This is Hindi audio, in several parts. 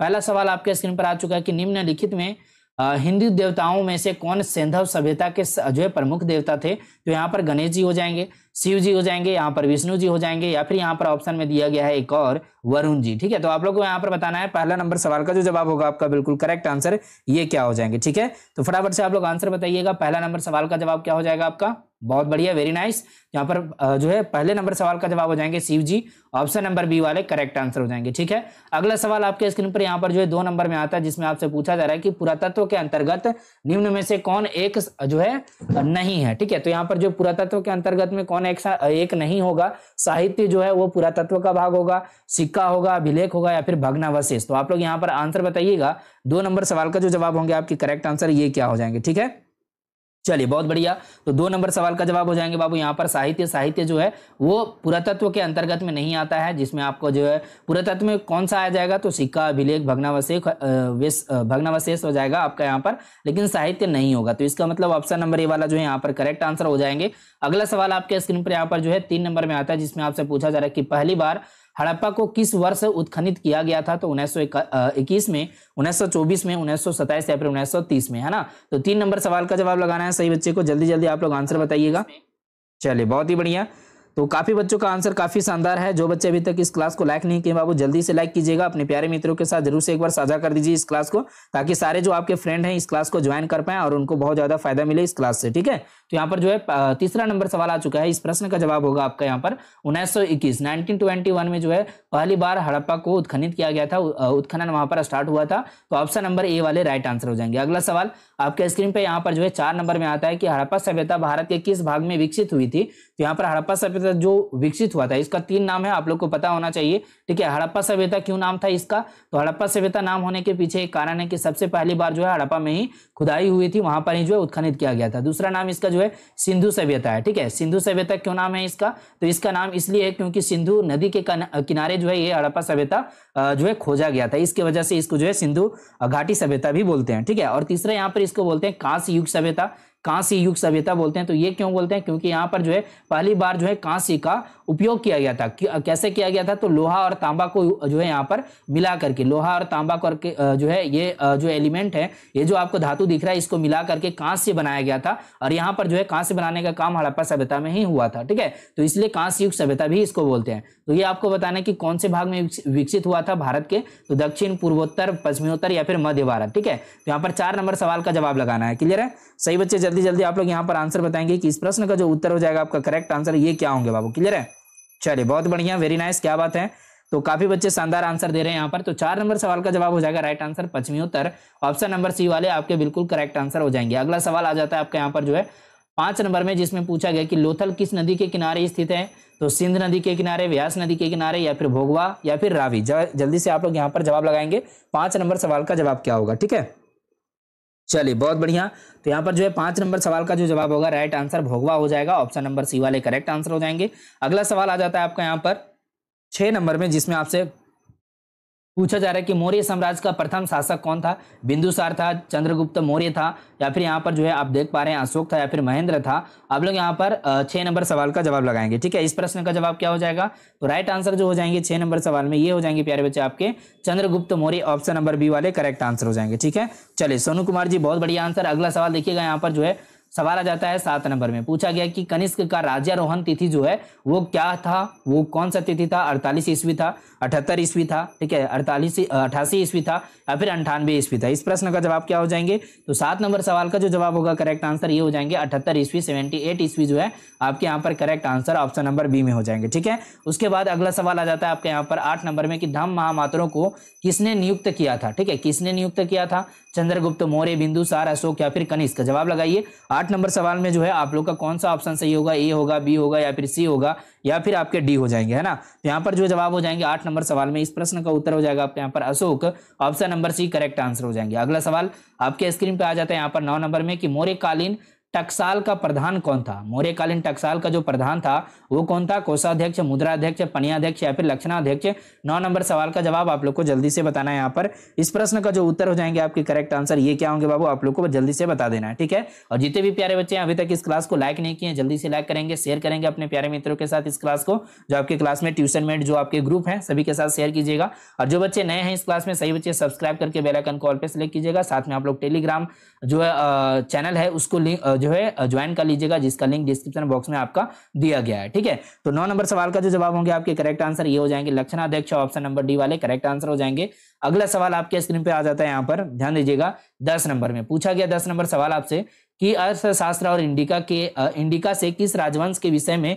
पहला सवाल आपके स्क्रीन पर आ चुका है कि निम्नलिखित में हिंदू देवताओं में से कौन सेंधव सभ्यता के जो है प्रमुख देवता थे तो यहाँ पर गणेश जी हो जाएंगे शिव जी हो जाएंगे यहाँ पर विष्णु जी हो जाएंगे या फिर यहाँ पर ऑप्शन में दिया गया है एक और वरुण जी ठीक है तो आप लोग को यहाँ पर बताना है पहला नंबर सवाल का जो जवाब होगा आपका बिल्कुल करेक्ट आंसर ये क्या हो जाएंगे ठीक है तो फटाफट से आप लोग आंसर बताइएगा पहला नंबर सवाल का जवाब क्या हो जाएगा आपका बहुत बढ़िया वेरी नाइस यहाँ पर जो है पहले नंबर सवाल का जवाब हो जाएंगे Shiv ji option number B वाले करेक्ट आंसर हो जाएंगे ठीक है अगला सवाल आपके स्क्रीन पर यहाँ पर जो है दो नंबर में आता है जिसमें आपसे पूछा जा रहा है कि पुरातत्व के अंतर्गत निम्न में से कौन एक जो है नहीं है ठीक है तो यहाँ पर जो पुरातत्व के अंतर्गत में कौन कौन एक एक नहीं होगा साहित्य जो है वो पुरातत्व का भाग होगा सिक्का होगा अभिलेख होगा या फिर भग्नावशेष तो आप लोग यहाँ पर आंसर बताइएगा दो नंबर सवाल का जो जवाब होंगे आपके करेक्ट आंसर ये क्या हो जाएंगे ठीक है चलिए बहुत बढ़िया तो दो नंबर सवाल का जवाब हो जाएंगे बाबू यहाँ पर साहित्य साहित्य जो है वो पुरातत्व के अंतर्गत में नहीं आता है जिसमें आपको जो है पुरातत्व में कौन सा आ जाएगा तो सिक्का अभिलेख भग्नावशेष भग्नावशेष हो जाएगा आपका यहाँ पर लेकिन साहित्य नहीं होगा तो इसका मतलब ऑप्शन नंबर ए वाला जो है यहाँ पर करेक्ट आंसर हो जाएंगे अगला सवाल आपके स्क्रीन पर यहाँ पर जो है तीन नंबर में आता है जिसमें आपसे पूछा जा रहा है कि पहली बार हड़प्पा को किस वर्ष उत्खनित किया गया था तो उन्नीस इक्कीस में उन्नीस में उन्नीस या फिर उन्नीस में है ना तो तीन नंबर सवाल का जवाब लगाना है सही बच्चे को जल्दी जल्दी आप लोग आंसर बताइएगा चलिए बहुत ही बढ़िया तो काफ़ी बच्चों का आंसर काफ़ी शानदार है जो बच्चे अभी तक इस क्लास को लाइक नहीं किए बाबू जल्दी से लाइक कीजिएगा अपने प्यारे मित्रों के साथ जरूर से एक बार साझा कर दीजिए इस क्लास को ताकि सारे जो आपके फ्रेंड हैं इस क्लास को ज्वाइन कर पाए और उनको बहुत ज़्यादा फायदा मिले इस क्लास से ठीक है तो यहाँ पर जो है तीसरा नंबर सवाल आ चुका है इस प्रश्न का जवाब होगा आपका यहाँ पर उन्नीस सौ में जो है पहली बार हड़प्पा को उत्खनित किया गया था उत्खनन वहां पर स्टार्ट हुआ था तो ऑप्शन नंबर ए वाले राइट आंसर हो जाएंगे अगला सवाल आपके स्क्रीन पर यहाँ पर जो है चार नंबर में आता है कि हड़प्पा सभ्यता भारत के किस भाग में विकसित हुई थी तो यहाँ पर हड़प्पा सभ्यता जो विकसित हुआ था इसका तीन नाम है आप लोग को पता होना चाहिए ठीक है हड़प्पा सभ्यता क्यों नाम था इसका तो हड़प्पा सभ्यता नाम होने के पीछे एक कारण है कि सबसे पहली बार जो है हड़प्पा में ही खुदाई हुई थी वहां पर ही जो है उत्खनित किया गया था दूसरा नाम इसका जो है सिंधु सभ्यता है ठीक है सिंधु सभ्यता क्यों नाम है इसका तो इसका नाम इसलिए है क्योंकि सिंधु नदी के किनारे जो है ये हड़प्पा सभ्यता जो है खोजा गया था इसकी वजह से इसको जो है सिंधु घाटी सभ्यता भी बोलते हैं ठीक है और तीसरा यहाँ पर इसको बोलते हैं कांस युग सभ्यता कांसी युग सभ्यता बोलते हैं तो ये क्यों बोलते हैं क्योंकि यहाँ पर जो है पहली बार जो है कांसी का उपयोग किया गया था कैसे किया गया था तो लोहा और तांबा को जो है यहाँ पर मिला करके लोहा और तांबा करके जो है ये जो एलिमेंट है ये जो आपको धातु दिख रहा है इसको मिला करके कांस्य बनाया गया था और यहाँ पर जो है कांस्य बनाने का काम हड़प्पा सभ्यता में ही हुआ था ठीक है तो इसलिए कांस्य युग सभ्यता भी इसको बोलते हैं तो ये आपको बताना कि कौन से भाग में विकसित हुआ था भारत के तो दक्षिण पूर्वोत्तर पश्चिमोत्तर या फिर मध्य भारत ठीक है तो यहाँ पर चार नंबर सवाल का जवाब लगाना है क्लियर है सही बच्चे जल्दी जल्दी आप लोग यहाँ पर आंसर बताएंगे कि इस प्रश्न का जो उत्तर हो जाएगा आपका करेक्ट आंसर ये क्या होंगे बाबू क्लियर है चलिए बहुत बढ़िया वेरी नाइस क्या बात है तो काफी बच्चे शानदार आंसर दे रहे हैं यहाँ पर तो चार नंबर सवाल का जवाब हो जाएगा राइट आंसर पश्चिमी उत्तर ऑप्शन नंबर सी वाले आपके बिल्कुल करेक्ट आंसर हो जाएंगे अगला सवाल आ जाता है आपका यहाँ पर जो है पांच नंबर में जिसमें पूछा गया कि लोथल किस नदी के किनारे स्थित है तो सिंध नदी के किनारे व्यास नदी के किनारे या फिर भोगवा या फिर रावी जल्दी से आप लोग यहाँ पर जवाब लगाएंगे पांच नंबर सवाल का जवाब क्या होगा ठीक है चलिए बहुत बढ़िया तो यहाँ पर जो है पांच नंबर सवाल का जो जवाब होगा राइट आंसर भोगवा हो जाएगा ऑप्शन नंबर सी वाले करेक्ट आंसर हो जाएंगे अगला सवाल आ जाता है आपका यहाँ पर छह नंबर में जिसमें आपसे पूछा जा रहा है कि मौर्य साम्राज्य का प्रथम शासक कौन था बिंदुसार था चंद्रगुप्त मौर्य था या फिर यहाँ पर जो है आप देख पा रहे हैं अशोक था या फिर महेंद्र था आप लोग यहाँ पर छह नंबर सवाल का जवाब लगाएंगे ठीक है इस प्रश्न का जवाब क्या हो जाएगा तो राइट आंसर जो हो जाएंगे छह नंबर सवाल में ये हो जाएंगे प्यारे बच्चे आपके Chandragupta Maurya option number B वाले करेक्ट आंसर हो जाएंगे ठीक है चलिए सोनू कुमार जी बहुत बढ़िया आंसर अगला सवाल देखिएगा यहाँ पर जो है सवाल आ जाता है सात नंबर में पूछा गया कि कनिष्क का राज्यारोहण तिथि जो है वो क्या था वो कौन सा तिथि था अड़तालीस ईस्वी था अठहत्तर ईस्वी था ठीक है अड़तालीस अठासी ईस्वी था या फिर अंठानवे ईस्वी था इस प्रश्न का जवाब क्या हो जाएंगे तो सात नंबर सवाल का जो जवाब होगा करेक्ट आंसर ये हो जाएंगे अठहत्तर ईस्वी सेवेंटी एट ईस्वी जो है आपके यहाँ पर correct answer option number B में हो जाएंगे ठीक है उसके बाद अगला सवाल आ जाता है आपके यहाँ पर आठ नंबर में कि धम महामात्रों को किसने नियुक्त किया था ठीक है किसने नियुक्त किया था चंद्रगुप्त मौर्य सार अशोक या फिर कनिष्क जवाब लगाइए आठ नंबर सवाल में जो है आप लोग का कौन सा ऑप्शन सही होगा ए होगा बी होगा या फिर सी होगा या फिर आपके डी हो जाएंगे है ना तो यहाँ पर जो जवाब हो जाएंगे आठ नंबर सवाल में इस प्रश्न का उत्तर हो जाएगा आपके यहाँ पर Ashok option number C correct answer हो जाएंगे अगला सवाल आपके स्क्रीन पर आ जाता है यहाँ पर नौ नंबर में कि मौर्यकालीन टकसाल का प्रधान कौन था मौर्यकालीन टकसाल का जो प्रधान था वो कौन था कोषाध्यक्ष मुद्राध्यक्ष पनियाध्यक्ष या फिर लक्षणाध्यक्ष नौ नंबर सवाल का जवाब आप लोग को जल्दी से बताना है यहाँ पर इस प्रश्न का जो उत्तर हो जाएंगे आपके करेक्ट आंसर ये क्या होंगे बाबू आप लोग को जल्दी से बता देना है ठीक है और जितने भी प्यारे बच्चे अभी तक इस क्लास को लाइक नहीं किए जल्दी से लाइक करेंगे शेयर करेंगे अपने प्यारे मित्रों के साथ इस क्लास को जो आपके क्लास में ट्यूशन मेट जो आपके ग्रुप है सभी के साथ शेयर कीजिएगा और जो बच्चे नए हैं इस क्लास में सही बच्चे सब्सक्राइब करके बेलाइकन कॉल पर सिलेक्ट कीजिएगा साथ में आप लोग टेलीग्राम जो है चैनल है उसको लिंक जो है ज्वाइन कर लीजिएगा जिसका लिंक डिस्क्रिप्शन बॉक्स में आपका दिया गया है ठीक है तो नौ नंबर सवाल का जो जवाब होंगे आपके करेक्ट आंसर ये हो जाएंगे लक्षण अध्यक्ष ऑप्शन नंबर डी वाले करेक्ट आंसर हो जाएंगे अगला सवाल आपके स्क्रीन पे आ जाता है यहाँ पर ध्यान दीजिएगा दस नंबर में पूछा गया दस नंबर सवाल आपसे कि अर्थशास्त्र और इंडिका के इंडिका से किस राजवंश के विषय में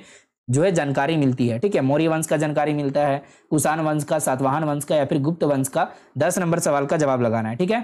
जो है जानकारी मिलती है ठीक है मौर्य वंश का जानकारी मिलता है कुषाण वंश का सातवाहन वंश का या फिर गुप्त वंश का दस नंबर सवाल का जवाब लगाना है ठीक है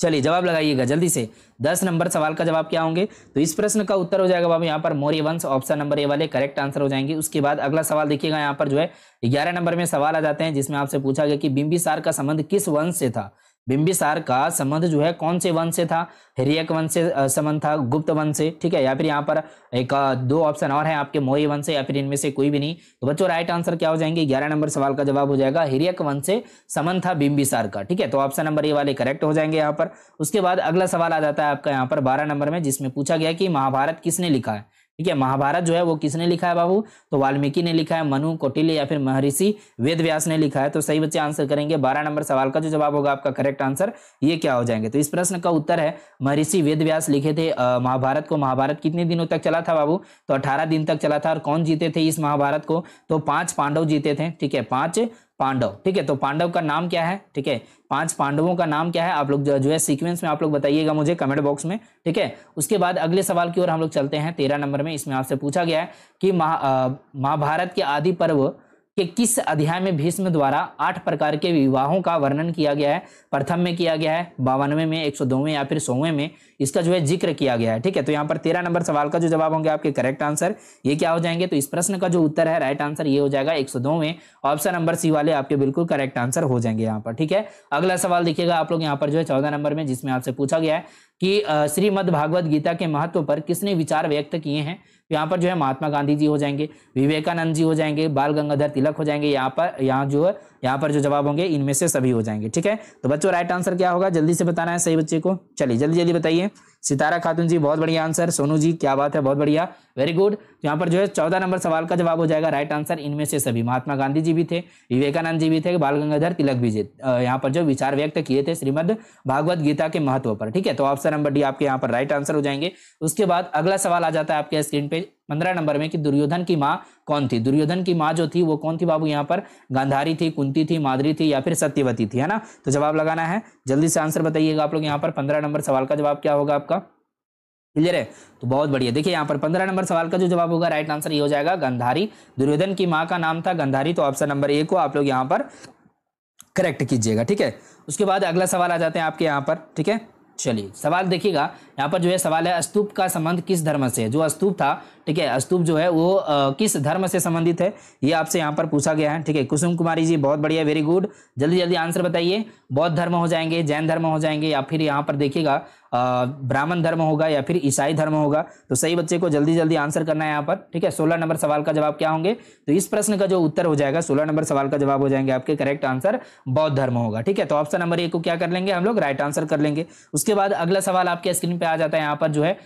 चलिए जवाब लगाइएगा जल्दी से दस नंबर सवाल का जवाब क्या होंगे तो इस प्रश्न का उत्तर हो जाएगा बाबू यहाँ पर मौर्य वंश ऑप्शन नंबर ए वाले करेक्ट आंसर हो जाएंगे उसके बाद अगला सवाल देखिएगा यहाँ पर जो है ग्यारह नंबर में सवाल आ जाते हैं जिसमें आपसे पूछा गया कि बिंबिसार का संबंध किस वंश से था बिंबिसार का संबंध जो है कौन से वंश से था हिरियक वंश से संबंध था गुप्त वंश से ठीक है या फिर यहाँ पर एक दो ऑप्शन और है आपके मोई वंश से या फिर इनमें से कोई भी नहीं तो बच्चों राइट आंसर क्या हो जाएंगे ग्यारह नंबर सवाल का जवाब हो जाएगा हिरियक वंश से संबंध था बिंबिसार का ठीक है तो ऑप्शन नंबर ये वाले करेक्ट हो जाएंगे यहाँ पर उसके बाद अगला सवाल आ जाता है आपका यहाँ पर बारह नंबर में जिसमें पूछा गया कि महाभारत किसने लिखा है ठीक है महाभारत जो है वो किसने लिखा है बाबू तो वाल्मीकि ने लिखा है मनु कोटिले या फिर महर्षि वेद व्यास ने लिखा है तो सही बच्चे आंसर करेंगे बारह नंबर सवाल का जो जवाब होगा आपका करेक्ट आंसर ये क्या हो जाएंगे तो इस प्रश्न का उत्तर है महर्षि वेद व्यास लिखे थे महाभारत को महाभारत कितने दिनों तक चला था बाबू तो अठारह दिन तक चला था और कौन जीते थे इस महाभारत को तो पांच पांडव जीते थे ठीक है पांच पांडव ठीक है तो पांडव का नाम क्या है ठीक है पांच पांडवों का नाम क्या है आप लोग जो है सीक्वेंस में आप लोग बताइएगा मुझे कमेंट बॉक्स में ठीक है उसके बाद अगले सवाल की ओर हम लोग चलते हैं तेरह नंबर में इसमें आपसे पूछा गया है कि महा महाभारत के आदि पर्व कि किस अध्याय में भीष्म द्वारा आठ प्रकार के विवाहों का वर्णन किया गया है प्रथम में किया गया है बावनवे में एक सौ दोवें या फिर सोवें में इसका जो है जिक्र किया गया है ठीक है तो यहाँ पर तेरह नंबर सवाल का जो जवाब होंगे आपके करेक्ट आंसर ये क्या हो जाएंगे तो इस प्रश्न का जो उत्तर है राइट आंसर ये हो जाएगा एक सौ ऑप्शन नंबर सी वाले आपके बिल्कुल करेक्ट आंसर हो जाएंगे यहाँ पर ठीक है अगला सवाल देखिएगा आप लोग यहाँ पर जो है चौदह नंबर में जिसमें आपसे पूछा गया है कि श्रीमद भागवत गीता के महत्व पर किसने विचार व्यक्त किए हैं यहाँ पर जो है महात्मा गांधी जी हो जाएंगे विवेकानंद जी हो जाएंगे बाल गंगाधर तिलक हो जाएंगे यहाँ पर यहाँ जो है यहाँ पर जो जवाब होंगे इनमें से सभी हो जाएंगे ठीक है तो बच्चों राइट आंसर क्या होगा जल्दी से बताना है सही बच्चे को चलिए जल्दी जल्दी बताइए सितारा खातून जी बहुत बढ़िया आंसर सोनू जी क्या बात है बहुत बढ़िया वेरी गुड तो यहाँ पर जो है चौदह नंबर सवाल का जवाब हो जाएगा राइट आंसर इनमें से सभी महात्मा गांधी जी भी थे विवेकानंद जी भी थे बाल गंगाधर तिलक भी यहाँ पर जो विचार व्यक्त किए थे श्रीमद भागवत गीता के महत्व पर ठीक है तो ऑप्शन नंबर डी आपके यहाँ पर राइट आंसर हो जाएंगे उसके बाद अगला सवाल आ जाता है आपके स्क्रीन पे पंद्रह नंबर में कि दुर्योधन की माँ कौन थी दुर्योधन की माँ जो थी वो कौन थी बाबू यहाँ पर गांधारी थी कुंती थी माधुरी थी या फिर सत्यवती थी है ना तो जवाब लगाना है जल्दी से आंसर बताइएगा आप लोग यहाँ पर पंद्रह नंबर सवाल का जवाब क्या होगा आपका क्लियर है तो बहुत बढ़िया देखिए यहाँ पर पंद्रह नंबर सवाल का जो जवाब होगा राइट आंसर ये हो जाएगा गंधारी दुर्योधन की माँ का नाम था गंधारी तो ऑप्शन नंबर ए को आप लोग यहाँ पर करेक्ट कीजिएगा ठीक है उसके बाद अगला सवाल आ जाते हैं आपके यहाँ पर ठीक है चलिए सवाल देखिएगा यहाँ पर जो है सवाल है अस्तूप का संबंध किस धर्म से है जो अस्तूप था ठीक है अस्तूप जो है वो आ, किस धर्म से संबंधित है ये आपसे यहाँ पर पूछा गया है ठीक है कुसुम कुमारी जी बहुत बढ़िया वेरी गुड जल्दी जल्दी आंसर बताइए बौद्ध धर्म हो जाएंगे जैन धर्म हो जाएंगे या फिर यहाँ पर देखिएगा ब्राह्मण धर्म होगा या फिर ईसाई धर्म होगा तो सही बच्चे को जल्दी जल्दी आंसर करना है यहाँ पर ठीक है सोलह नंबर सवाल का जवाब क्या होंगे तो इस प्रश्न का जो उत्तर हो जाएगा सोलह नंबर सवाल का जवाब हो जाएंगे आपके करेक्ट आंसर बौद्ध धर्म होगा ठीक है तो ऑप्शन नंबर एक को क्या कर लेंगे हम लोग राइट आंसर कर लेंगे उसके बाद अगला सवाल आपके स्क्रीन पर आ जाता है यहाँ पर जो है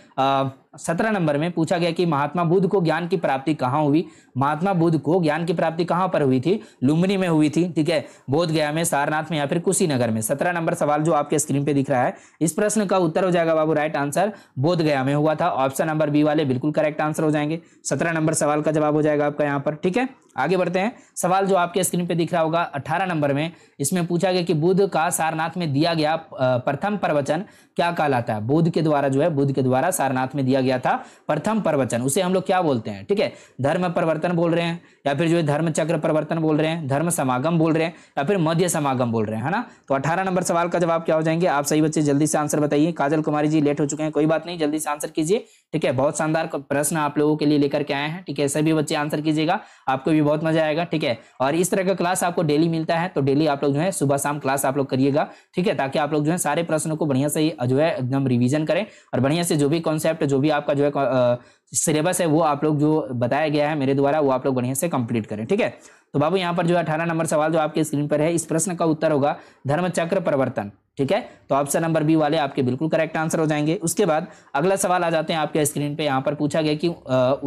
सत्रह नंबर में पूछा गया कि महात्मा बुद्ध को ज्ञान की प्राप्ति कहाँ हुई महात्मा बुद्ध को ज्ञान की प्राप्ति कहाँ पर हुई थी लुम्बिनी में हुई थी ठीक है बोध गया में सारनाथ में या फिर कुशीनगर में सत्रह नंबर सवाल जो आपके स्क्रीन पे दिख रहा है इस प्रश्न का उत्तर हो जाएगा बाबू राइट आंसर बोध गया में हुआ था ऑप्शन नंबर बी वाले बिल्कुल करेक्ट आंसर हो जाएंगे सत्रह नंबर सवाल का जवाब हो जाएगा आपका यहाँ पर ठीक है आगे बढ़ते हैं सवाल जो आपके स्क्रीन पे दिख रहा होगा 18 नंबर में इसमें पूछा गया कि बुद्ध का सारनाथ में दिया गया प्रथम प्रवचन क्या कहलाता है बुद्ध के द्वारा जो है बुद्ध के द्वारा सारनाथ में दिया गया था प्रथम प्रवचन उसे हम लोग क्या बोलते हैं ठीक है धर्म प्रवर्तन बोल रहे हैं या फिर जो है धर्म चक्र प्रवर्तन बोल रहे हैं धर्म समागम बोल रहे हैं या फिर मध्य समागम बोल रहे हैं है ना तो अठारह नंबर सवाल का जवाब क्या हो जाएंगे आप सही बच्चे जल्दी से आंसर बताइए काजल कुमारी जी लेट हो चुके हैं कोई बात नहीं जल्दी से आंसर कीजिए ठीक है बहुत शानदार प्रश्न आप लोगों के लिए लेकर के आए हैं ठीक है सभी बच्चे आंसर कीजिएगा आपको भी बहुत मजा आएगा ठीक है और इस तरह का क्लास आपको डेली मिलता है तो डेली आप लोग जो है सुबह शाम क्लास आप लोग करिएगा ठीक है ताकि आप लोग जो है सारे प्रश्नों को बढ़िया से जो है एकदम रिविजन करें और बढ़िया से जो भी कॉन्सेप्ट जो भी आपका जो है सिलेबस है वो आप लोग जो बताया गया है मेरे द्वारा वो आप लोग बढ़िया से कंप्लीट करें ठीक है तो बाबू यहाँ पर जो है अठारह नंबर सवाल जो आपके स्क्रीन पर है इस प्रश्न का उत्तर होगा धर्म चक्र प्रवर्तन ठीक है तो ऑप्शन नंबर बी वाले आपके बिल्कुल करेक्ट आंसर हो जाएंगे उसके बाद अगला सवाल आ जाते हैं आपके स्क्रीन पे यहाँ पर पूछा गया कि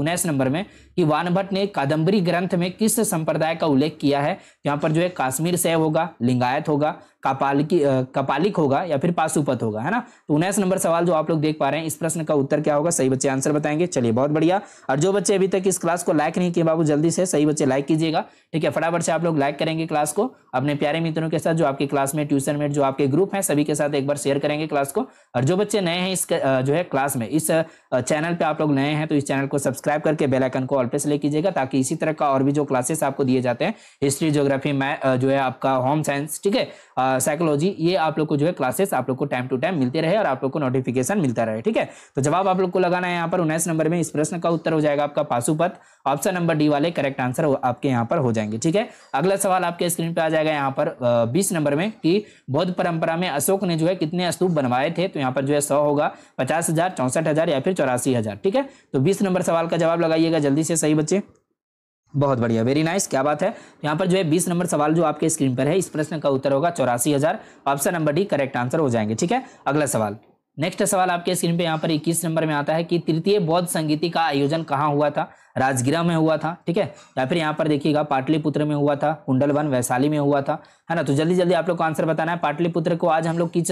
उन्नीस नंबर में कि वानभट्ट ने कादंबरी ग्रंथ में किस संप्रदाय का उल्लेख किया है यहाँ पर जो है काश्मीर से होगा लिंगायत होगा कपालिकी कपालिक होगा या फिर पाशुपत होगा है ना तो उन्नीस नंबर सवाल जो आप लोग देख पा रहे हैं इस प्रश्न का उत्तर क्या होगा सही बच्चे आंसर बताएंगे चलिए बहुत बढ़िया और जो बच्चे अभी तक इस क्लास को लाइक नहीं किए बाबू जल्दी से सही बच्चे लाइक कीजिएगा ठीक है फटाफट से आप लोग लाइक करेंगे क्लास को अपने प्यारे मित्रों के साथ जो आपके क्लास में ट्यूशन में जो आपके ग्रुप है सभी के साथ एक बार शेयर करेंगे क्लास को और जो बच्चे नए हैं इस जो है क्लास में इस चैनल पर आप लोग नए हैं तो इस चैनल को सब्सक्राइब करके बेलाइकन को ऑल पे सेलेक्ट कीजिएगा ताकि इसी तरह का और भी जो क्लासेस आपको दिए जाते हैं हिस्ट्री जोग्राफी मैथ जो है आपका होम साइंस ठीक है साइकोलॉजी ये आप लोग को जो है क्लासेस आप लोग को टाइम टू टाइम मिलते रहे और आप लोग को नोटिफिकेशन मिलता रहे ठीक है तो जवाब आप लोग को लगाना है यहाँ पर उन्नीस नंबर में इस प्रश्न का उत्तर हो जाएगा आपका पासुपत ऑप्शन नंबर डी वाले करेक्ट आंसर आपके यहाँ पर हो जाएंगे ठीक है अगला सवाल आपके स्क्रीन पर आ जाएगा यहाँ पर बीस नंबर में कि बौद्ध परंपरा में अशोक ने जो है कितने स्तूप बनवाए थे तो यहाँ पर जो है सौ होगा पचास हजार या फिर चौरासी ठीक है तो बीस नंबर सवाल का जवाब लगाइएगा जल्दी से सही बच्चे बहुत बढ़िया वेरी नाइस क्या बात है यहाँ पर जो है बीस नंबर सवाल जो आपके स्क्रीन पर है इस प्रश्न का उत्तर होगा चौरासी हजार option number D correct answer हो जाएंगे ठीक है अगला सवाल नेक्स्ट सवाल आपके स्क्रीन पे यहाँ पर इक्कीस नंबर में आता है कि तृतीय बौद्ध संगीति का आयोजन कहाँ हुआ था राजगिरा में हुआ था ठीक है या फिर यहाँ पर देखिएगा पाटलिपुत्र में हुआ था कुंडलवन वैशाली में हुआ था है ना तो जल्दी जल्दी आप लोग को आंसर बताना है पाटलिपुत्र को आज हम लोग किस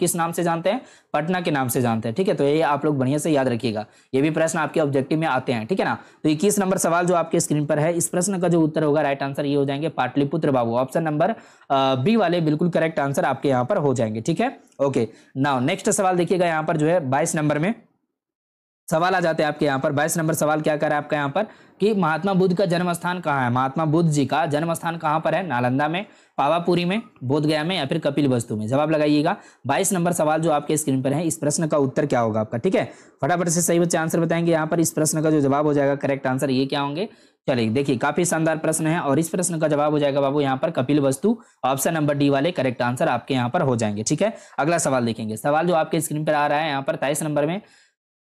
किस नाम से जानते हैं पटना के नाम से जानते हैं ठीक है तो ये आप लोग बढ़िया से याद रखिएगा ये भी प्रश्न आपके ऑब्जेक्टिव में आते हैं ठीक है ना तो इक्कीस नंबर सवाल जो आपके स्क्रीन पर है इस प्रश्न का जो उत्तर होगा राइट आंसर ये हो जाएंगे पाटलिपुत्र बाबू ऑप्शन नंबर बी वाले बिल्कुल करेक्ट आंसर आपके यहाँ पर हो जाएंगे ठीक है ओके नाउ नेक्स्ट सवाल देखिएगा यहाँ पर जो है बाईस नंबर में सवाल आ जाते हैं आपके यहाँ पर बाईस नंबर सवाल क्या कर रहा है आपका यहाँ पर कि महात्मा बुद्ध का जन्म स्थान कहाँ है महात्मा बुद्ध जी का जन्म स्थान कहाँ पर है नालंदा में पावापुरी में बोधगया में या फिर कपिल वस्तु में जवाब लगाइएगा बाईस नंबर सवाल जो आपके स्क्रीन पर है इस प्रश्न का उत्तर क्या होगा आपका ठीक है फटाफट से सही बच्चे आंसर बताएंगे यहाँ पर इस प्रश्न का जो जवाब हो जाएगा करेक्ट आंसर ये क्या होंगे चलिए देखिए काफी शानदार प्रश्न है और इस प्रश्न का जवाब हो जाएगा बाबू यहाँ पर Kapilavastu option number D वाले करेक्ट आंसर आपके यहाँ पर हो जाएंगे ठीक है अगला सवाल देखेंगे सवाल जो आपके स्क्रीन पर आ रहा है यहाँ पर तेईस नंबर में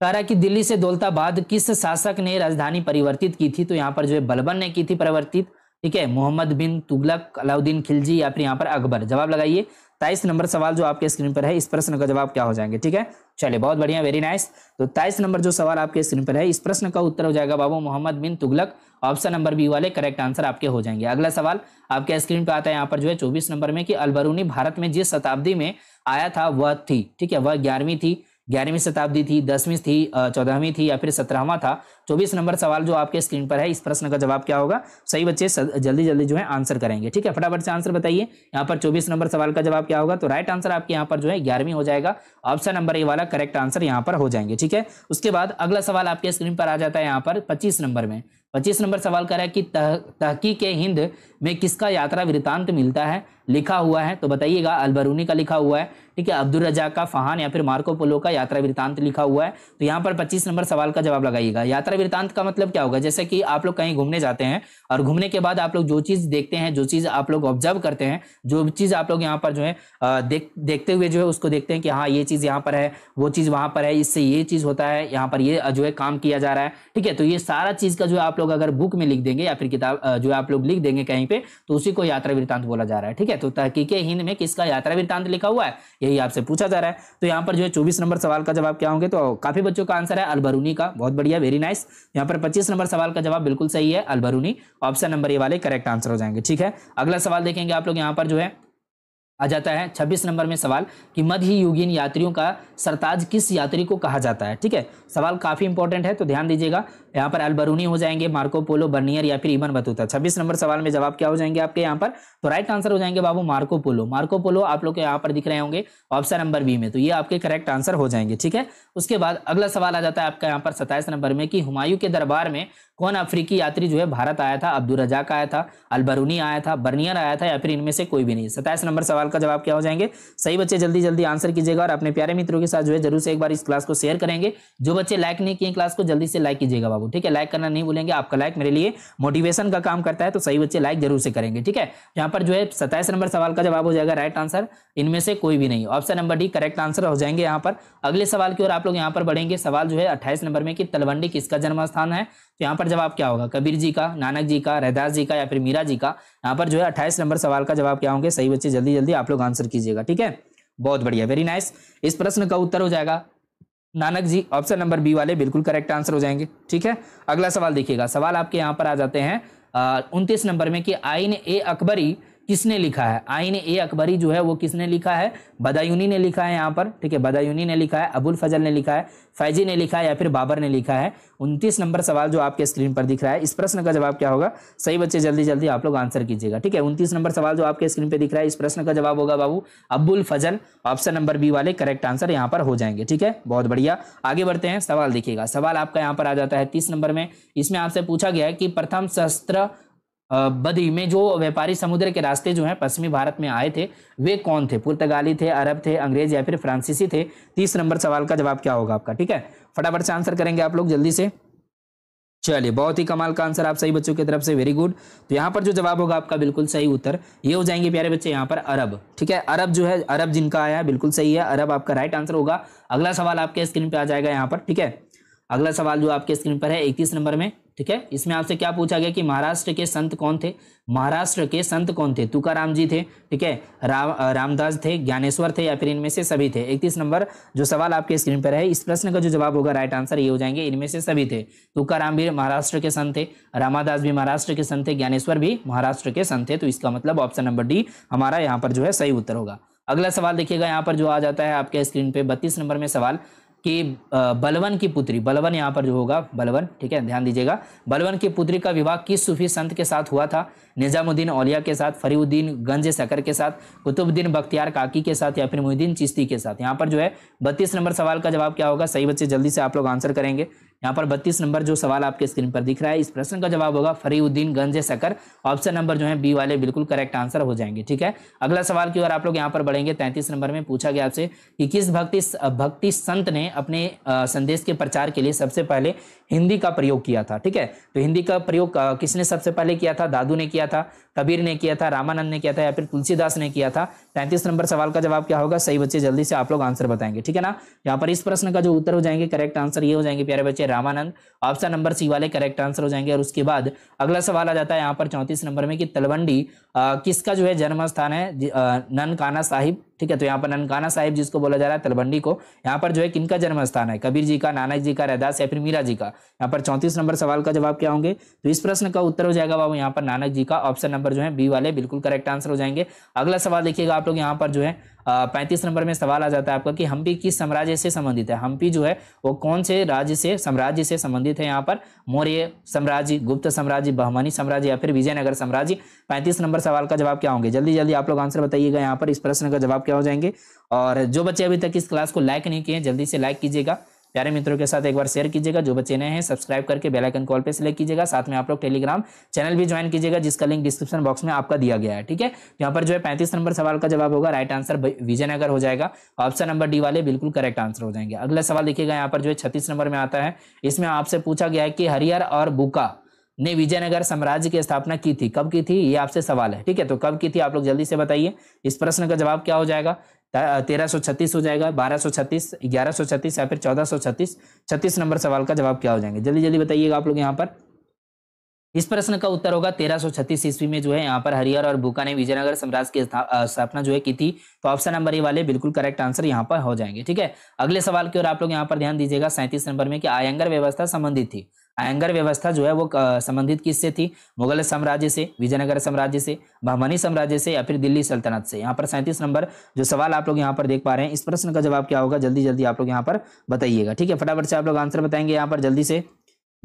कह रहा है कि दिल्ली से दौलताबाद किस शासक ने राजधानी परिवर्तित की थी तो यहाँ पर जो है बलबन ने की थी परिवर्तित ठीक है मोहम्मद बिन तुगलक अलाउद्दीन खिलजी या फिर यहाँ पर अकबर जवाब लगाइए ताइस नंबर सवाल जो आपके स्क्रीन पर है इस प्रश्न का जवाब क्या हो जाएंगे ठीक है चलिए बहुत बढ़िया वेरी नाइस तो ताइस नंबर जो सवाल आपके स्क्रीन पर है इस प्रश्न का उत्तर हो जाएगा बाबू Muhammad bin Tughlaq option number B वाले करेक्ट आंसर आपके हो जाएंगे अगला सवाल आपके स्क्रीन पर आता है यहाँ पर जो है चौबीस नंबर में कि अलबरूनी भारत में जिस शताब्दी में आया था वह थी ठीक है वह ग्यारहवीं थी ग्यारहवीं शताब्दी थी दसवीं थी चौदहवीं थी या फिर सत्रहवा था चौबीस नंबर सवाल जो आपके स्क्रीन पर है इस प्रश्न का जवाब क्या होगा सही बच्चे जल्दी जल्दी जो है आंसर करेंगे ठीक है फटाफट से आंसर बताइए यहाँ पर चौबीस नंबर सवाल का जवाब क्या होगा तो राइट आंसर आपके यहाँ पर जो है ग्यारहवीं हो जाएगा ऑप्शन नंबर ए वाला करेक्ट आंसर यहाँ पर हो जाएंगे ठीक है उसके बाद अगला सवाल आपके स्क्रीन पर आ जाता है यहाँ पर पच्चीस नंबर में पच्चीस नंबर सवाल करा है कि तह, तहकी के हिंद में किसका यात्रा वृतांत मिलता है लिखा हुआ है तो बताइएगा अलबरूनी का लिखा हुआ है ठीक है अब्दुल रजा का फहान या फिर मार्को पोलो का यात्रा वृतांत लिखा हुआ है तो यहाँ पर पच्चीस नंबर सवाल का जवाब लगाइएगा यात्रा वृतांत का मतलब क्या होगा जैसे कि आप लोग कहीं घूमने जाते हैं और घूमने के बाद आप लोग जो चीज़ देखते हैं जो चीज़ आप लोग ऑब्जर्व करते हैं जो चीज़ आप लोग यहाँ पर जो है देख देखते हुए जो है उसको देखते हैं कि हाँ ये चीज़ यहाँ पर है वो चीज़ वहाँ पर है इससे ये चीज़ होता है यहाँ पर ये जो है काम किया जा रहा है ठीक है तो ये सारा चीज़ का जो है आप लोग लोग अगर बुक में लिख देंगे या फिर किताब जो आप लोग लिख देंगे कहीं पे तो उसी को यात्रा वृत्तांत बोला जा रहा है ठीक है तो तहकीक हिंद में किसका यात्रा वृत्तांत लिखा हुआ है यही आपसे पूछा जा रहा है तो यहाँ पर जो है चौबीस नंबर सवाल का जवाब क्या होंगे तो काफी बच्चों का आंसर है अलबरूनी का बहुत बढ़िया वेरी नाइस यहाँ पर पच्चीस नंबर सवाल का जवाब बिल्कुल सही है अलबरूनी ऑप्शन नंबर ये वाले करेक्ट आंसर हो जाएंगे ठीक है अगला सवाल देखेंगे आप लोग यहाँ पर जो है आ जाता है 26 नंबर में सवाल कि मध्य युगीन यात्रियों का सरताज किस यात्री को कहा जाता है ठीक है सवाल काफ़ी इंपॉर्टेंट है तो ध्यान दीजिएगा यहाँ पर अलबरूनी हो जाएंगे मार्को पोलो बर्नियर या फिर इमन बतूता 26 नंबर सवाल में जवाब क्या हो जाएंगे आपके यहाँ पर तो राइट आंसर हो जाएंगे बाबू मार्को पोलो मार्को पोलो आप लोग के यहाँ पर दिख रहे होंगे ऑप्शन नंबर बी में तो ये आपके करेक्ट आंसर हो जाएंगे ठीक है उसके बाद अगला सवाल आ जाता है आपका यहाँ पर सत्ताईस नंबर में कि हुमायूं के दरबार में कौन अफ्रीकी यात्री जो है भारत आया था अब्दुल रजाक आया था अलबरूनी आया था बर्नियर आया था या फिर इनमें से कोई भी नहीं सत्ताईस नंबर सवाल सवाल का जवाब क्या हो जाएंगे सही बच्चे जल्दी जल्दी आंसर कीजिएगा और अपने प्यारे मित्रों के साथ जो है जरूर से एक बार इस क्लास को शेयर करेंगे जो बच्चे लाइक नहीं किए क्लास को जल्दी से लाइक कीजिएगा बाबू ठीक है लाइक करना नहीं भूलेंगे आपका लाइक मेरे लिए मोटिवेशन का काम करता है तो सही बच्चे लाइक जरूर से करेंगे ठीक है यहाँ पर जो है सत्ताईस नंबर सवाल का जवाब हो जाएगा राइट आंसर इनमें से कोई भी नहीं option number D correct answer हो जाएंगे यहाँ पर अगले सवाल की ओर आप लोग यहाँ पर बढ़ेंगे सवाल जो है अट्ठाईस नंबर में कि तलवंडी किसका जन्म स्थान है तो यहाँ पर जवाब क्या होगा कबीर जी का नानक जी का रहदास जी का या फिर मीरा जी का यहाँ पर जो है अट्ठाईस नंबर सवाल का जवाब क्या होंगे सही बच्चे जल्दी जल्दी आप लोग आंसर कीजिएगा ठीक है बहुत बढ़िया वेरी नाइस इस प्रश्न का उत्तर हो जाएगा Nanak ji option number B वाले बिल्कुल करेक्ट आंसर हो जाएंगे ठीक है अगला सवाल देखिएगा सवाल आपके यहाँ पर आ जाते हैं उनतीस नंबर में कि आइन ए अकबरी किसने लिखा है आइन ए अकबरी जो है वो किसने लिखा है बदायूनी ने लिखा है यहाँ पर ठीक है बदायूनी ने लिखा है अबुल फजल ने लिखा है फैजी ने लिखा है या फिर बाबर ने लिखा है उनतीस नंबर सवाल जो आपके स्क्रीन पर दिख रहा है इस प्रश्न का जवाब क्या होगा सही बच्चे जल्दी जल्दी आप लोग आंसर कीजिएगा ठीक है उनतीस नंबर सवाल जो आपके स्क्रीन पर दिख रहा है इस प्रश्न का जवाब होगा बाबू Abul Fazl option number B वाले करेक्ट आंसर यहाँ पर हो जाएंगे ठीक है बहुत बढ़िया आगे बढ़ते हैं सवाल देखिएगा सवाल आपका यहाँ पर आ जाता है तीस नंबर में इसमें आपसे पूछा गया है कि प्रथम शस्त्र बदी में जो व्यापारी समुद्र के रास्ते जो हैं पश्चिमी भारत में आए थे वे कौन थे पुर्तगाली थे अरब थे अंग्रेज या फिर फ्रांसीसी थे तीस नंबर सवाल का जवाब क्या होगा आपका ठीक है फटाफट से आंसर करेंगे आप लोग जल्दी से चलिए बहुत ही कमाल का आंसर आप सही बच्चों की तरफ से वेरी गुड तो यहाँ पर जो जवाब होगा आपका बिल्कुल सही उत्तर ये हो जाएंगे प्यारे बच्चे यहाँ पर अरब ठीक है अरब जो है अरब जिनका आया है बिल्कुल सही है अरब आपका राइट आंसर होगा अगला सवाल आपके स्क्रीन पर आ जाएगा यहाँ पर ठीक है अगला सवाल जो आपके स्क्रीन पर है इक्कीस नंबर में ठीक है इसमें आपसे क्या पूछा गया कि महाराष्ट्र के संत कौन थे महाराष्ट्र के संत कौन थे तुकाराम जी थे ठीक है रा, रामदास थे ज्ञानेश्वर थे या फिर इनमें से सभी थे इकतीस नंबर जो सवाल आपके स्क्रीन पर है इस प्रश्न का जो जवाब होगा राइट आंसर ये हो जाएंगे इनमें से सभी थे तुकाराम भी महाराष्ट्र के संत थे रामादास भी महाराष्ट्र के संत थे ज्ञानेश्वर भी महाराष्ट्र के संत थे तो इसका मतलब ऑप्शन नंबर डी हमारा यहाँ पर जो है सही उत्तर होगा अगला सवाल देखिएगा यहाँ पर जो आ जाता है आपके स्क्रीन पे बत्तीस नंबर में सवाल कि बलवन की पुत्री बलवन यहाँ पर जो होगा बलवन ठीक है ध्यान दीजिएगा बलवन की पुत्री का विवाह किस सूफी संत के साथ हुआ था निजामुद्दीन औलिया के साथ फरीउद्दीन गंज सकर के साथ कुतुबुद्दीन बख्तियार काकी के साथ या फिर मुहिद्दीन चिश्ती के साथ यहाँ पर जो है बत्तीस नंबर सवाल का जवाब क्या होगा सही बच्चे जल्दी से आप लोग आंसर करेंगे यहाँ पर बत्तीस नंबर जो सवाल आपके स्क्रीन पर दिख रहा है इस प्रश्न का जवाब होगा फरीउद्दीन गंजे सकर ऑप्शन नंबर जो है बी वाले बिल्कुल करेक्ट आंसर हो जाएंगे ठीक है अगला सवाल की ओर आप लोग यहाँ पर बढ़ेंगे तैंतीस नंबर में पूछा गया आपसे कि किस भक्ति भक्ति संत ने अपने संदेश के प्रचार के लिए सबसे पहले हिंदी का प्रयोग किया था ठीक है तो हिंदी का प्रयोग किसने सबसे पहले किया था दादू ने किया था कबीर ने किया था रामानंद ने किया था या फिर तुलसीदास ने किया था तैंतीस नंबर सवाल का जवाब क्या होगा सही बच्चे जल्दी से आप लोग आंसर बताएंगे ठीक है ना यहाँ पर इस प्रश्न का जो उत्तर हो जाएंगे करेक्ट आंसर ये हो जाएंगे प्यारे बच्चे है रामानंद ऑप्शन नंबर सी वाले करेक्ट आंसर हो जाएंगे और उसके बाद अगला सवाल आ जाता है यहाँ पर चौंतीस नंबर में कि तलवंडी किसका जो है जन्म स्थान है ननकाना साहिब ठीक है तो यहाँ पर ननकाना साहिब जिसको बोला जा रहा है तलवंडी को यहाँ पर जो है किनका जन्म स्थान है कबीर जी का नानक जी का रहदास या फिर मीरा जी का यहाँ पर चौंतीस नंबर सवाल का जवाब क्या होंगे तो इस प्रश्न का उत्तर हो जाएगा बाबू यहाँ पर नानक जी का ऑप्शन नंबर जो है बी वाले बिल्कुल करेक्ट आंसर हो जाएंगे अगला सवाल देखिएगा आप लोग यहाँ पर जो है पैंतीस नंबर में सवाल आ जाता है आपका कि हम्पी किस साम्राज्य से संबंधित है हम्पी जो है वो कौन से राज्य से साम्राज्य से संबंधित है यहाँ पर मौर्य साम्राज्य गुप्त साम्राज्य बहमानी साम्राज्य या फिर विजयनगर साम्राज्य पैंतीस नंबर सवाल का जवाब क्या होंगे जल्दी जल्दी आप लोग आंसर बताइएगा यहाँ पर इस प्रश्न का जवाब क्या हो जाएंगे और जो बच्चे अभी तक इस क्लास को लाइक नहीं किए जल्दी से लाइक कीजिएगा प्यारे मित्रों के साथ एक बार शेयर कीजिएगा जो बच्चे नए हैं सब्सक्राइब करके बेलाइकन कॉल पर सिलेक्ट कीजिएगा साथ में आप लोग टेलीग्राम चैनल भी ज्वाइन कीजिएगा जिसका लिंक डिस्क्रिप्शन बॉक्स में आपका दिया गया है ठीक है यहाँ पर जो है पैंतीस नंबर सवाल का जवाब होगा राइट आंसर विजयनगर हो जाएगा ऑप्शन नंबर डी वाले बिल्कुल करेक्ट आंसर हो जाएंगे अगला सवाल देखिएगा यहाँ पर जो है छत्तीस नंबर में आता है इसमें आपसे पूछा गया है कि हरियर और बुका ने विजयनगर साम्राज्य की स्थापना की थी कब की थी ये आपसे सवाल है ठीक है तो कब की थी आप लोग जल्दी से बताइए इस प्रश्न का जवाब क्या हो जाएगा तेरह सौ छत्तीस हो जाएगा बारह सौ छत्तीस ग्यारह सौ छत्तीस या फिर चौदह सौ छत्तीस छत्तीस नंबर सवाल का जवाब क्या हो जाएंगे जल्दी जल्दी बताइएगा आप लोग यहाँ पर इस प्रश्न का उत्तर होगा तेरह सौ छत्तीस ईस्वी में जो है यहाँ पर हरिहर और बुका ने विजयनगर साम्राज्य की स्थापना जो है की थी तो ऑप्शन नंबर ये वाले बिल्कुल करेक्ट आंसर यहाँ पर हो जाएंगे ठीक है अगले सवाल की ओर आप लोग यहाँ पर ध्यान दीजिएगा सैंतीस नंबर में कि आयंगर व्यवस्था संबंधित थी आयंगर व्यवस्था जो है वो संबंधित किससे थी मुगल साम्राज्य से विजयनगर साम्राज्य से बहमनी साम्राज्य से या फिर दिल्ली सल्तनत से यहाँ पर सैंतीस नंबर जो सवाल आप लोग यहाँ पर देख पा रहे हैं इस प्रश्न का जवाब क्या होगा जल्दी जल्दी आप लोग यहाँ पर बताइएगा ठीक है फटाफट से आप लोग आंसर बताएंगे यहाँ पर जल्दी से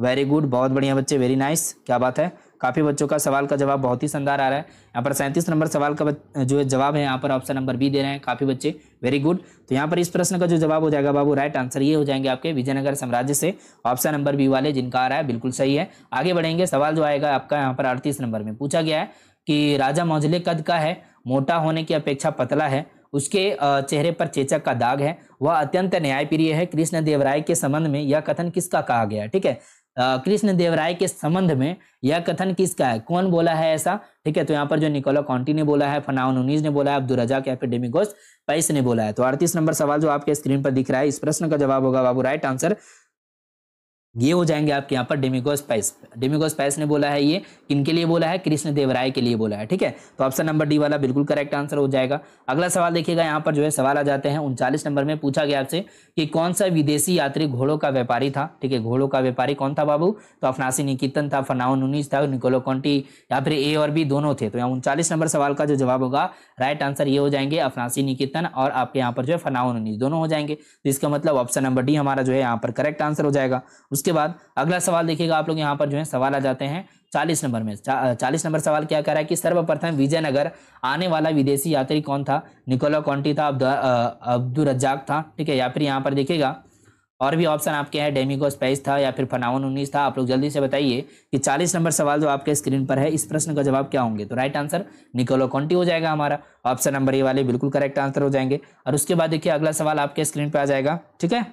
वेरी गुड बहुत बढ़िया बच्चे वेरी नाइस क्या बात है काफ़ी बच्चों का सवाल का जवाब बहुत ही शानदार आ रहा है यहाँ पर सैंतीस नंबर सवाल का जो जवाब है यहाँ पर ऑप्शन नंबर बी दे रहे हैं काफ़ी बच्चे वेरी गुड तो यहाँ पर इस प्रश्न का जो जवाब हो जाएगा बाबू राइट आंसर ये हो जाएंगे आपके विजयनगर साम्राज्य से ऑप्शन नंबर बी वाले जिनका आ रहा है बिल्कुल सही है आगे बढ़ेंगे सवाल जो आएगा आपका यहाँ पर अड़तीस नंबर में पूछा गया है कि राजा मौजले कद का है मोटा होने की अपेक्षा पतला है उसके चेहरे पर चेचक का दाग है वह अत्यंत न्यायप्रिय है कृष्ण देवराय के संबंध में यह कथन किसका कहा गया ठीक है कृष्ण देवराय के संबंध में यह कथन किसका है कौन बोला है ऐसा ठीक है तो यहाँ पर जो निकोला कॉन्टी ने बोला है फनाउन उन्नीस ने बोला है अब्दुल रजा के फिर डेमिगोस पैस ने बोला है तो अड़तीस नंबर सवाल जो आपके स्क्रीन पर दिख रहा है इस प्रश्न का जवाब होगा बाबू राइट आंसर ये हो जाएंगे आपके यहाँ पर डेमिगोस पैस डेमिगोस पैस ने बोला है ये किनके लिए बोला है कृष्ण देवराय के लिए बोला है ठीक है तो ऑप्शन नंबर डी वाला बिल्कुल करेक्ट आंसर हो जाएगा अगला सवाल देखिएगा यहाँ पर जो है सवाल आ जाते हैं उनचालीस नंबर में पूछा गया आपसे कि कौन सा विदेशी यात्री घोड़ों का व्यापारी था ठीक है घोड़ों का व्यापारी कौन था बाबू तो अफनासी निकितन था फनाउन उन्नीस था निकोलो कॉन्टी या फिर ए और बी दोनों थे तो यहाँ उनचालीस नंबर सवाल का जो जवाब होगा राइट आंसर ये हो जाएंगे अफनासी निकितन और आपके यहाँ पर जो है फनाउन उन्नीस दोनों हो जाएंगे जिसका तो मतलब ऑप्शन नंबर डी हमारा जो है यहाँ पर करेक्ट आंसर हो जाएगा उसके बाद अगला सवाल देखिएगा आप लोग यहाँ पर जो है सवाल आ जाते हैं चालीस नंबर में चालीस नंबर सवाल क्या कह रहा है कि सर्वप्रथम विजयनगर आने वाला विदेशी यात्री कौन था निकोला कॉन्टी था अब्दुल रज्जाक था ठीक है या फिर यहाँ पर देखिएगा और भी ऑप्शन आपके हैं डेमिको स्पेस था या फिर फनावन उन्नीस था आप लोग जल्दी से बताइए कि 40 नंबर सवाल जो आपके स्क्रीन पर है इस प्रश्न का जवाब क्या होंगे तो राइट आंसर निकोलो कॉन्टी हो जाएगा हमारा ऑप्शन नंबर ये वाले बिल्कुल करेक्ट आंसर हो जाएंगे और उसके बाद देखिए अगला सवाल आपके स्क्रीन पर आ जाएगा ठीक है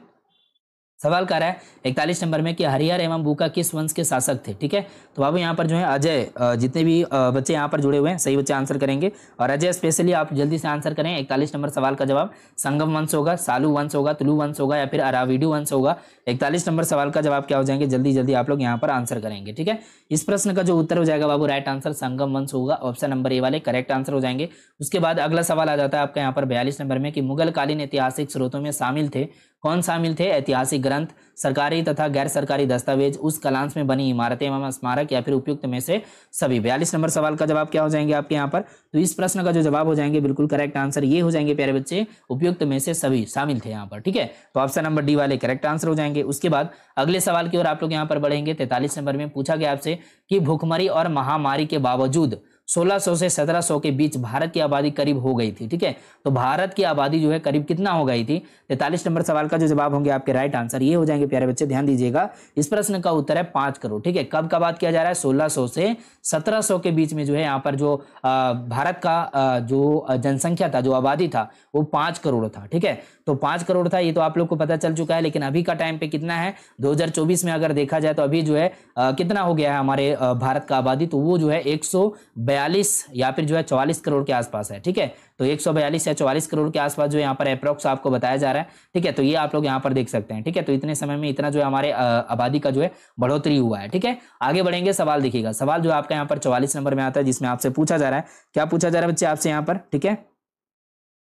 सवाल कर रहा है इकतालीस नंबर में कि हरिहर एवं बूका किस वंश के शासक थे ठीक है तो बाबू यहाँ पर जो है अजय जितने भी बच्चे यहाँ पर जुड़े हुए हैं सही बच्चे आंसर करेंगे और अजय स्पेशली आप जल्दी से आंसर करें इकतालीस नंबर सवाल का जवाब संगम वंश होगा सालू वंश होगा तुलु वंश होगा या फिर अराविडू वंश होगा इकतालीस नंबर सवाल का जवाब क्या हो जाएंगे जल्दी जल्दी आप लोग यहाँ पर आंसर करेंगे ठीक है इस प्रश्न का जो उत्तर हो जाएगा बाबू राइट आंसर संगम वंश होगा ऑप्शन नंबर ए वाले करेक्ट आंसर हो जाएंगे उसके बाद अगला सवाल आ जाता है आपका यहाँ पर बयालीस नंबर में कि मुगल कालीन ऐतिहासिक स्रोतों में शामिल थे कौन शामिल थे ऐतिहासिक ग्रंथ सरकारी तथा गैर सरकारी दस्तावेज उस कलांश में बनी इमारतें एवं स्मारक या फिर उपयुक्त में से सभी बयालीस नंबर सवाल का जवाब क्या हो जाएंगे आपके यहाँ पर तो इस प्रश्न का जो जवाब हो जाएंगे बिल्कुल करेक्ट आंसर ये हो जाएंगे प्यारे बच्चे उपयुक्त में से सभी शामिल थे यहाँ पर ठीक है तो ऑप्शन नंबर डी वाले करेक्ट आंसर हो जाएंगे उसके बाद अगले सवाल की ओर आप लोग यहाँ पर बढ़ेंगे तैतालीस नंबर में पूछा गया आपसे कि भूखमरी और महामारी के बावजूद 1600 से 1700 के बीच भारत की आबादी करीब हो गई थी ठीक है तो भारत की आबादी जो है करीब कितना हो गई थी तैतालीस नंबर सवाल का जो जवाब होंगे आपके राइट आंसर ये हो जाएंगे प्यारे बच्चे ध्यान दीजिएगा इस प्रश्न का उत्तर है पांच करोड़ ठीक है कब का बात किया जा रहा है सोलह से सत्रह के बीच में जो है यहाँ पर जो भारत का जो जनसंख्या था जो आबादी था वो पांच करोड़ था ठीक है तो पांच करोड़ था ये तो आप लोग को पता चल चुका है लेकिन अभी का टाइम पे कितना है 2024 में अगर देखा जाए तो अभी जो है आ, कितना हो गया है हमारे भारत का आबादी तो वो जो है एक बयालीस या फिर जो है चौवालीस करोड़ के आसपास है ठीक है तो एक सौ बयालीस या चौवालीस करोड़ के आसपास जो यहाँ पर अप्रोक्स आपको बताया जा रहा है ठीक है तो ये आप लोग यहाँ पर देख सकते हैं ठीक है तो इतने समय में इतना जो है हमारे आबादी का जो है बढ़ोतरी हुआ है ठीक है आगे बढ़ेंगे सवाल देखिएगा सवाल जो आपका यहाँ पर चौवालीस नंबर में आता है जिसमें आपसे पूछा जा रहा है क्या पूछा जा रहा है बच्चे आपसे यहाँ पर ठीक है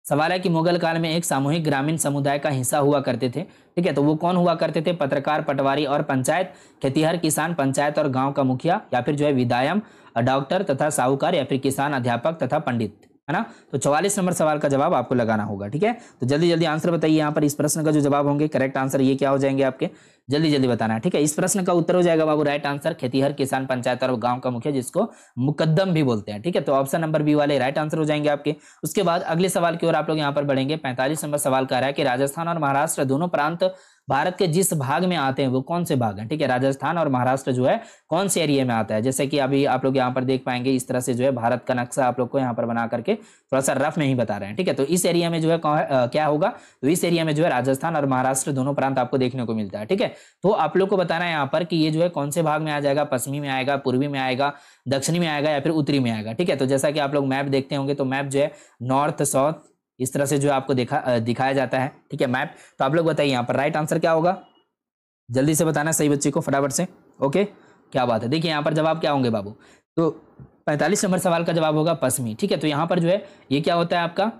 सवाल है कि मुगल काल में एक सामूहिक ग्रामीण समुदाय का हिस्सा हुआ करते थे ठीक है तो वो कौन हुआ करते थे पत्रकार पटवारी और पंचायत खेतीहर किसान पंचायत और गांव का मुखिया या फिर जो है विदायम डॉक्टर तथा साहूकार या फिर किसान अध्यापक तथा पंडित है ना तो चौवालीस नंबर सवाल का जवाब आपको लगाना होगा ठीक है तो जल्दी जल्दी आंसर बताइए यहाँ पर इस प्रश्न का जो जवाब होंगे करेक्ट आंसर ये क्या हो जाएंगे आपके जल्दी जल्दी बताना है ठीक है इस प्रश्न का उत्तर हो जाएगा बाबू राइट आंसर खेतीहर किसान पंचायत और गांव का मुखिया जिसको मुकदम भी बोलते हैं ठीक है तो ऑप्शन नंबर बी वाले राइट आंसर हो जाएंगे आपके उसके बाद अगले सवाल की ओर आप लोग यहाँ पर बढ़ेंगे पैंतालीस नंबर सवाल कह रहा है कि राजस्थान और महाराष्ट्र दोनों प्रांत भारत के जिस भाग में आते हैं वो कौन से भाग हैं ठीक है राजस्थान और महाराष्ट्र जो है कौन से एरिया में आता है जैसे कि अभी आप लोग यहाँ पर देख पाएंगे इस तरह से जो है भारत का नक्शा आप लोग को यहाँ पर बना करके थोड़ा सा रफ में ही बता रहे हैं ठीक है तो इस एरिया में जो है क्या होगा तो इस एरिया में जो है राजस्थान और महाराष्ट्र दोनों प्रांत आपको देखने को मिलता है ठीक है तो आप लोग को बताना है यहाँ पर कि ये जो है कौन से भाग में आ जाएगा पश्चिमी में आएगा पूर्वी में आएगा दक्षिणी में आएगा या फिर उत्तरी में आएगा ठीक है तो जैसा कि आप लोग मैप देखते होंगे तो मैप जो है नॉर्थ साउथ इस तरह से जो आपको देखा दिखाया जाता है ठीक है मैप तो आप लोग बताइए यहाँ पर राइट आंसर क्या होगा जल्दी से बताना सही बच्चे को फटाफट से ओके क्या बात है देखिए यहाँ पर जवाब क्या होंगे बाबू तो पैंतालीस नंबर सवाल का जवाब होगा पश्चिमी ठीक है तो यहाँ पर जो है ये क्या होता है आपका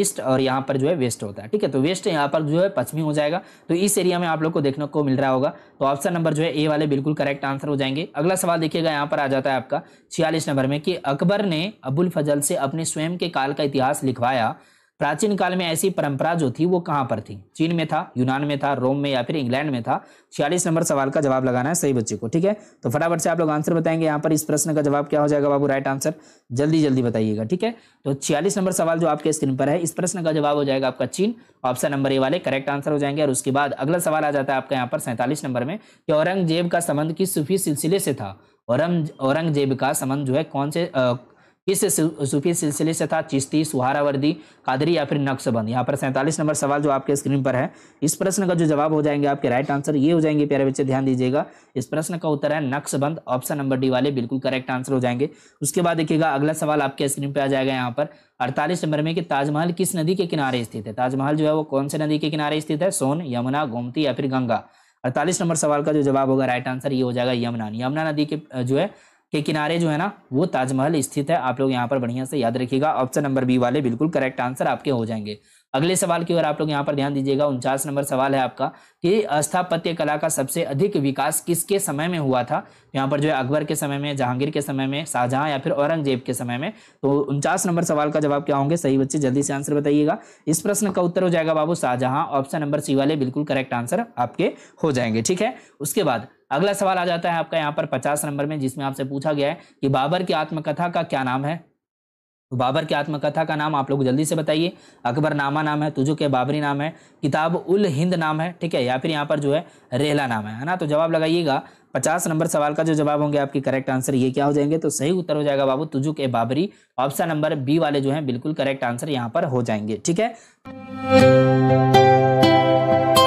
ईस्ट और यहाँ पर जो है वेस्ट होता है ठीक है तो वेस्ट यहाँ पर जो है पश्चिमी हो जाएगा तो इस एरिया में आप लोग को देखने को मिल रहा होगा तो ऑप्शन नंबर जो है ए वाले बिल्कुल करेक्ट आंसर हो जाएंगे अगला सवाल देखिएगा यहाँ पर आ जाता है आपका छियालीस नंबर में कि अकबर ने अबुल फजल से अपने स्वयं के काल का इतिहास लिखवाया प्राचीन काल में ऐसी परंपरा जो थी वो कहाँ पर थी चीन में था यूनान में था रोम में या फिर इंग्लैंड में था छियालीस नंबर सवाल का जवाब लगाना है सही बच्चे को ठीक है तो फटाफट से आप लोग आंसर बताएंगे यहाँ पर इस प्रश्न का जवाब क्या हो जाएगा बाबू राइट आंसर जल्दी जल्दी बताइएगा ठीक है तो छियालीस नंबर सवाल जो आपके स्क्रीन पर है इस प्रश्न का जवाब हो जाएगा आपका चीन ऑप्शन नंबर ए वाले करेक्ट आंसर हो जाएंगे और उसके बाद अगला सवाल आ जाता है आपका यहाँ पर सैंतालीस नंबर में कि औरंगजेब का संबंध किस सूफी सिलसिले से था औरंग औरंगजेब का संबंध जो है कौन से इस सूफी सिलसिले से था चिश्ती सुहारावर्दी कादरी या फिर नक्शबंद यहाँ पर सैंतालीस नंबर सवाल जो आपके स्क्रीन पर है इस प्रश्न का जो जवाब हो जाएंगे आपके राइट आंसर ये हो जाएंगे प्यारे बच्चे ध्यान दीजिएगा इस प्रश्न का उत्तर है नक्शबंद ऑप्शन नंबर डी वाले बिल्कुल करेक्ट आंसर हो जाएंगे उसके बाद देखिएगा अगला सवाल आपके स्क्रीन पर आ जाएगा यहाँ पर अड़तालीस नंबर में कि ताजमहल किस नदी के किनारे स्थित है ताजमहल जो है वो कौन से नदी के किनारे स्थित है सोन यमुना गोमती या फिर गंगा अड़तालीस नंबर सवाल का जो जवाब होगा राइट आंसर ये हो जाएगा यमुना यमुना नदी के जो है के किनारे जो है ना वो ताजमहल स्थित है आप लोग यहाँ पर बढ़िया से याद रखिएगा ऑप्शन नंबर बी वाले बिल्कुल करेक्ट आंसर आपके हो जाएंगे अगले सवाल की ओर आप लोग यहाँ पर ध्यान दीजिएगा उनचास नंबर सवाल है आपका कि स्थापत्य कला का सबसे अधिक विकास किसके समय में हुआ था यहाँ पर जो है अकबर के समय में जहांगीर के समय में शाहजहां या फिर औरंगजेब के समय में तो उनचास नंबर सवाल का जवाब क्या होंगे सही बच्चे जल्दी से आंसर बताइएगा इस प्रश्न का उत्तर हो जाएगा Babu Shahjahan option number C वाले बिल्कुल करेक्ट आंसर आपके हो जाएंगे ठीक है उसके बाद अगला सवाल आ जाता है आपका यहाँ पर पचास नंबर में जिसमें आपसे पूछा गया है कि बाबर की आत्मकथा का क्या नाम है तो बाबर की आत्मकथा का नाम आप लोग जल्दी से बताइए नामा नाम है तुजुक के बाबरी नाम है किताब उल हिंद नाम है ठीक है या फिर यहाँ पर जो है रेहला नाम है है ना तो जवाब लगाइएगा पचास नंबर सवाल का जो जवाब होंगे आपके करेक्ट आंसर ये क्या हो जाएंगे तो सही उत्तर हो जाएगा बाबू Tuzuk e Baburi option number B वाले जो है बिल्कुल करेक्ट आंसर यहाँ पर हो जाएंगे ठीक है